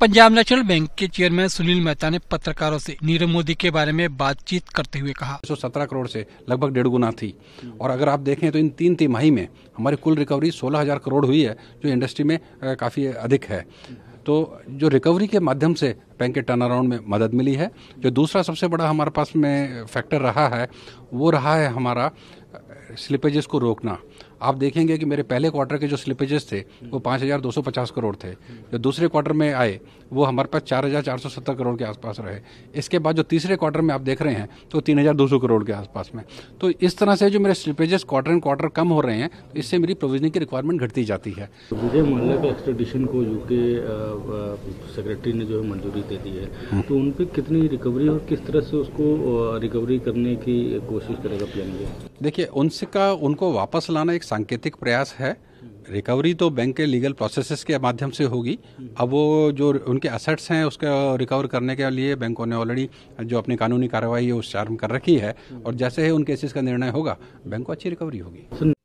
Punjab National Bank के chairman Sunil Mehta ने पत्रकारों से नीरव मोदी के बारे में बातचीत करते हुए कहा सौ सत्रह करोड़ से लगभग डेढ़ गुना थी और अगर आप देखें तो इन तीन तिमाही में हमारी कुल रिकवरी सोलह हजार करोड़ हुई है जो इंडस्ट्री में काफ़ी अधिक है तो जो रिकवरी के माध्यम से बैंक के टर्न अराउंड में मदद मिली है जो दूसरा सबसे बड़ा हमारे पास में फैक्टर रहा है वो रहा है हमारा स्लिपेजेस को रोकना आप देखेंगे कि मेरे पहले क्वार्टर के जो स्लिपेजेस थे वो पाँच हज़ार दो सौ पचास करोड़ थे जो दूसरे क्वार्टर में आए वो हमारे पास चार हज़ार चार सौ सत्तर करोड़ के आसपास रहे इसके बाद जो तीसरे क्वार्टर में आप देख रहे हैं तो तीन हज़ार दो सौ करोड़ के आसपास में तो इस तरह से जो मेरे स्लिपेजेस क्वार्टर एंड क्वार्टर कम हो रहे हैं तो इससे मेरी प्रोविजनिंग की रिक्वायरमेंट घटती जाती है विजय मल्ला के एक्सटेडिशन को यूके सेक्रेटरी ने जो है मंजूरी दे दी है हाँ। तो उन पर कितनी रिकवरी और किस तरह से उसको रिकवरी करने की कोशिश करेगा प्लान देखिए उनसे भविष्य का उनको वापस लाना एक सांकेतिक प्रयास है रिकवरी तो बैंक के लीगल प्रोसेसेस के माध्यम से होगी अब वो जो उनके असेट्स हैं उसका रिकवर करने के लिए बैंकों ने ऑलरेडी जो अपनी कानूनी कार्रवाई है उस चार्म कर रखी है और जैसे ही उन केसेस का निर्णय होगा बैंक को अच्छी रिकवरी होगी